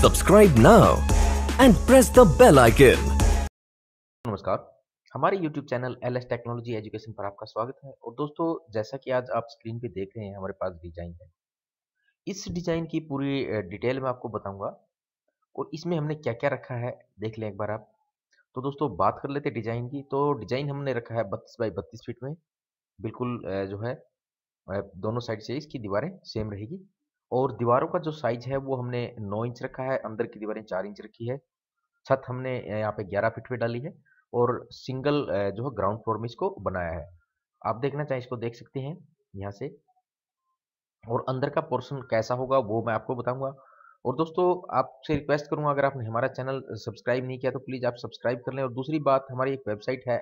subscribe now and press the bell icon नमस्कार हमारे YouTube channel L S technology education पर आपका स्वागत है और दोस्तों जैसा कि आज आप स्क्रीन पे देख रहे हैं हमारे पास डिजाइन है इस डिजाइन की पूरी डिटेल में आपको बताऊंगा और इसमें हमने क्या क्या रखा है देख लें एक बार आप तो दोस्तों बात कर लेते डिजाइन की तो डिजाइन हमने रखा है बत्तीस बाई बत्तीस फीट में बिल्कुल जो है दोनों साइड से इसकी दीवारें सेम रहेगी और दीवारों का जो साइज है वो हमने नौ इंच रखा है अंदर की दीवारें चार इंच रखी है छत हमने यहाँ पे ग्यारह फीट पे डाली है और सिंगल जो है ग्राउंड फ्लोर में इसको बनाया है आप देखना चाहें इसको देख सकते हैं यहाँ से और अंदर का पोर्शन कैसा होगा वो मैं आपको बताऊंगा और दोस्तों आपसे रिक्वेस्ट करूंगा अगर आपने हमारा चैनल सब्सक्राइब नहीं किया तो प्लीज़ आप सब्सक्राइब कर लें और दूसरी बात हमारी एक वेबसाइट है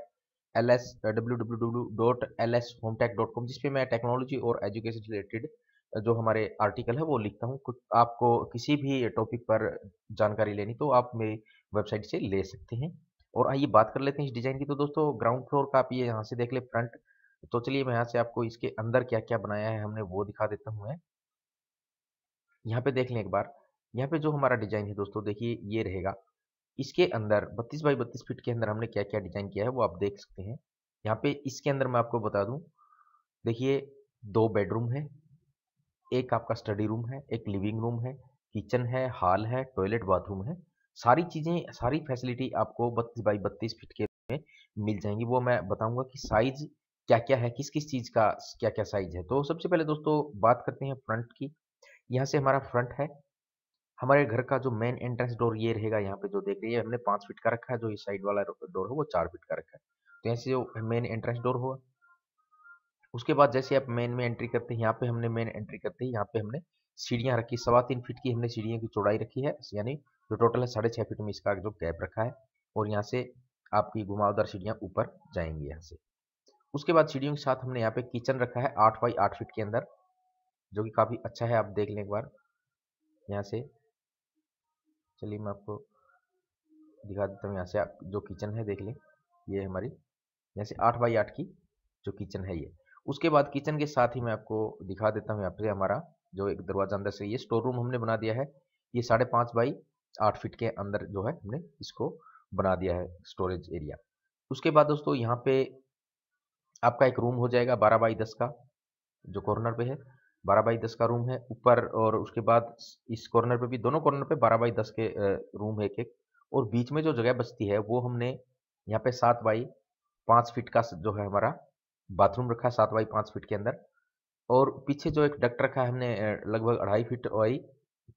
L S W W W dot L S home tech dot com जिसपे मैं टेक्नोलॉजी और एजुकेशन रिलेटेड जो हमारे आर्टिकल है वो लिखता हूँ आपको किसी भी टॉपिक पर जानकारी लेनी तो आप मेरी वेबसाइट से ले सकते हैं और आइए बात कर लेते हैं इस डिज़ाइन की तो दोस्तों ग्राउंड फ्लोर का आप ये यहाँ से देख ले फ्रंट तो चलिए मैं यहाँ से आपको इसके अंदर क्या क्या बनाया है हमने वो दिखा देता हूँ मैं यहाँ पे देख लें एक बार यहाँ पे जो हमारा डिज़ाइन है दोस्तों देखिए ये रहेगा इसके अंदर 32 बाई 32 फीट के अंदर हमने क्या क्या डिज़ाइन किया है वो आप देख सकते हैं यहाँ पे इसके अंदर मैं आपको बता दू देखिए दो बेडरूम है एक आपका स्टडी रूम है एक लिविंग रूम है किचन है हॉल है टॉयलेट बाथरूम है सारी चीज़ें सारी फैसिलिटी आपको बत्तीस बाई बत्तीस फीट के में मिल जाएंगी वो मैं बताऊंगा कि साइज क्या क्या है किस किस चीज़ का क्या क्या साइज है तो सबसे पहले दोस्तों बात करते हैं फ्रंट की यहाँ से हमारा फ्रंट है हमारे घर का जो मेन एंट्रेंस डोर ये रहेगा यहाँ पे जो देख रही है हमने पाँच फिट का रखा है जो ये साइड वाला डोर है वो चार फिट का रखा है तो यहाँ से जो मेन एंट्रेंस डोर होगा उसके बाद जैसे आप मेन में एंट्री करते हैं यहाँ पे हमने मेन एंट्री करते हैं यहाँ पे हमने सीढ़ियाँ रखी सवा तीन फीट की हमने सीढ़ियों की चौड़ाई रखी है यानी जो टोटल है साढ़े छः फीट में इसका जो गैप रखा है और यहाँ से आपकी घुमावदार सीढ़ियाँ ऊपर जाएंगी यहाँ से उसके बाद सीढ़ियों के साथ हमने यहाँ पे किचन रखा है आठ बाई आठ फीट के अंदर जो कि काफ़ी अच्छा है आप देख लें एक बार यहाँ से चलिए मैं आपको दिखा देता हूँ यहाँ से आप जो किचन है देख लें ये हमारी यहाँ से आठ बाई आठ की जो किचन है ये उसके बाद किचन के साथ ही मैं आपको दिखा देता हूँ यहाँ पे हमारा जो एक दरवाज़ा अंदर से ये स्टोर रूम हमने बना दिया है ये साढ़े पाँच बाई आठ फीट के अंदर जो है हमने इसको बना दिया है स्टोरेज एरिया उसके बाद दोस्तों यहाँ पे आपका एक रूम हो जाएगा बारह बाई दस का जो कॉर्नर पे है बारह बाई दस का रूम है ऊपर और उसके बाद इस कॉर्नर पे भी दोनों कॉर्नर पे बारह बाई दस के रूम है एक एक और बीच में जो जगह बचती है वो हमने यहाँ पे सात बाई पाँच फीट का जो है हमारा बाथरूम रखा सात बाई पाँच फिट के अंदर और पीछे जो एक डक्ट रखा है हमने लगभग अढ़ाई फिट वाई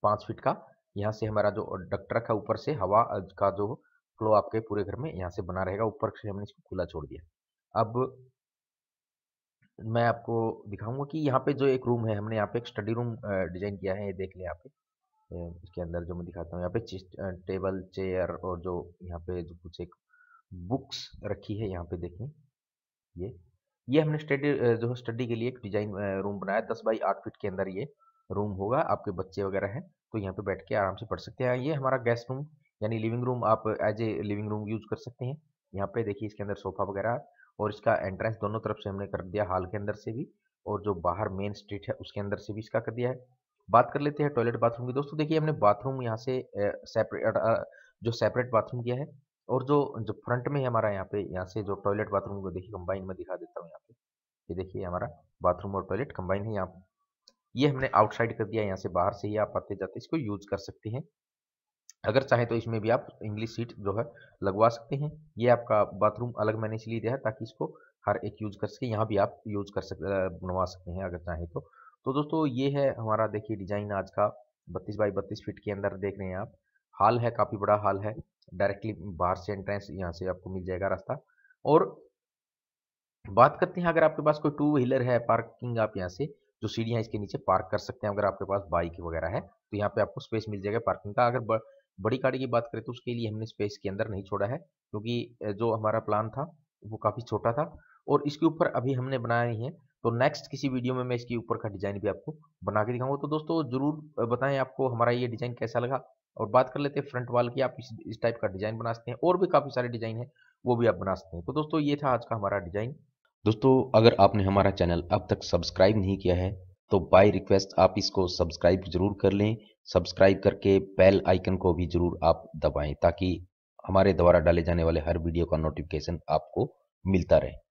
पाँच फीट का यहाँ से हमारा जो डक्ट रखा ऊपर से हवा का जो फ्लो आपके पूरे घर में यहाँ से बना रहेगा ऊपर से हमने इसको खुला छोड़ दिया अब मैं आपको दिखाऊंगा कि यहाँ पे जो एक रूम है हमने यहाँ पे एक स्टडी रूम डिजाइन किया है ये देख लें आप इसके अंदर जो मैं दिखाता हूँ यहाँ पे टेबल चेयर और जो यहाँ पे जो कुछ एक बुक्स रखी है यहाँ पे देखें ये ये हमने स्टडी जो है स्टडी के लिए एक डिजाइन रूम बनाया दस बाई आठ फीट के अंदर ये रूम होगा आपके बच्चे वगैरह हैं तो यहाँ पे बैठ के आराम से पढ़ सकते हैं ये हमारा गेस्ट रूम यानी लिविंग रूम आप as a living room use कर सकते हैं यहाँ पे देखिए इसके अंदर सोफा वगैरह और इसका एंट्रेंस दोनों तरफ से हमने कर दिया हॉल के अंदर से भी और जो बाहर मेन स्ट्रीट है उसके अंदर से भी इसका कर दिया है बात कर लेते हैं टॉयलेट बाथरूम की दोस्तों देखिए हमने बाथरूम यहाँ से सेपरेट जो सेपरेट बाथरूम किया है और जो जो फ्रंट में है हमारा यहाँ पे यहाँ से जो टॉयलेट बाथरूम को देखिए कंबाइन में दिखा देता हूँ यहाँ पे ये देखिए हमारा बाथरूम और टॉयलेट कंबाइन है यहाँ पे ये हमने आउटसाइड कर दिया यहाँ से बाहर से ही आप आते जाते इसको यूज कर सकते हैं अगर चाहे तो इसमें भी आप इंग्लिश सीट जो है लगवा सकते हैं ये आपका बाथरूम अलग मैंने इसलिए दिया है ताकि इसको हर एक यूज कर सके यहाँ भी आप यूज कर सक बनवा सकते हैं अगर चाहे तो तो दोस्तों ये है हमारा देखिए डिजाइन आज का बत्तीस बाई बत्तीस फीट के अंदर देख रहे हैं आप हॉल है काफ़ी बड़ा हाल है डायरेक्टली बाहर से एंट्रेंस यहाँ से आपको मिल जाएगा रास्ता और बात करते हैं अगर आपके पास कोई टू व्हीलर है पार्किंग आप यहाँ से जो सीढ़ियाँ इसके नीचे पार्क कर सकते हैं अगर आपके पास बाइक वगैरह है तो यहाँ पे आपको स्पेस मिल जाएगा पार्किंग का अगर बड़ी गाड़ी की बात करें तो उसके लिए हमने स्पेस के अंदर नहीं छोड़ा है क्योंकि जो हमारा प्लान था वो काफ़ी छोटा था और इसके ऊपर अभी हमने बनाया नहीं है तो नेक्स्ट किसी वीडियो में मैं इसके ऊपर का डिज़ाइन भी आपको बना के दिखाऊंगा तो दोस्तों जरूर बताएं आपको हमारा ये डिज़ाइन कैसा लगा और बात कर लेते हैं फ्रंट वॉल की आप इस टाइप का डिज़ाइन बना सकते हैं और भी काफ़ी सारे डिज़ाइन है वो भी आप बना सकते हैं तो दोस्तों ये था आज का हमारा डिज़ाइन दोस्तों अगर आपने हमारा चैनल अब तक सब्सक्राइब नहीं किया है तो बाय रिक्वेस्ट आप इसको सब्सक्राइब जरूर कर लें सब्सक्राइब करके बेल आइकन को भी जरूर आप दबाएं ताकि हमारे द्वारा डाले जाने वाले हर वीडियो का नोटिफिकेशन आपको मिलता रहे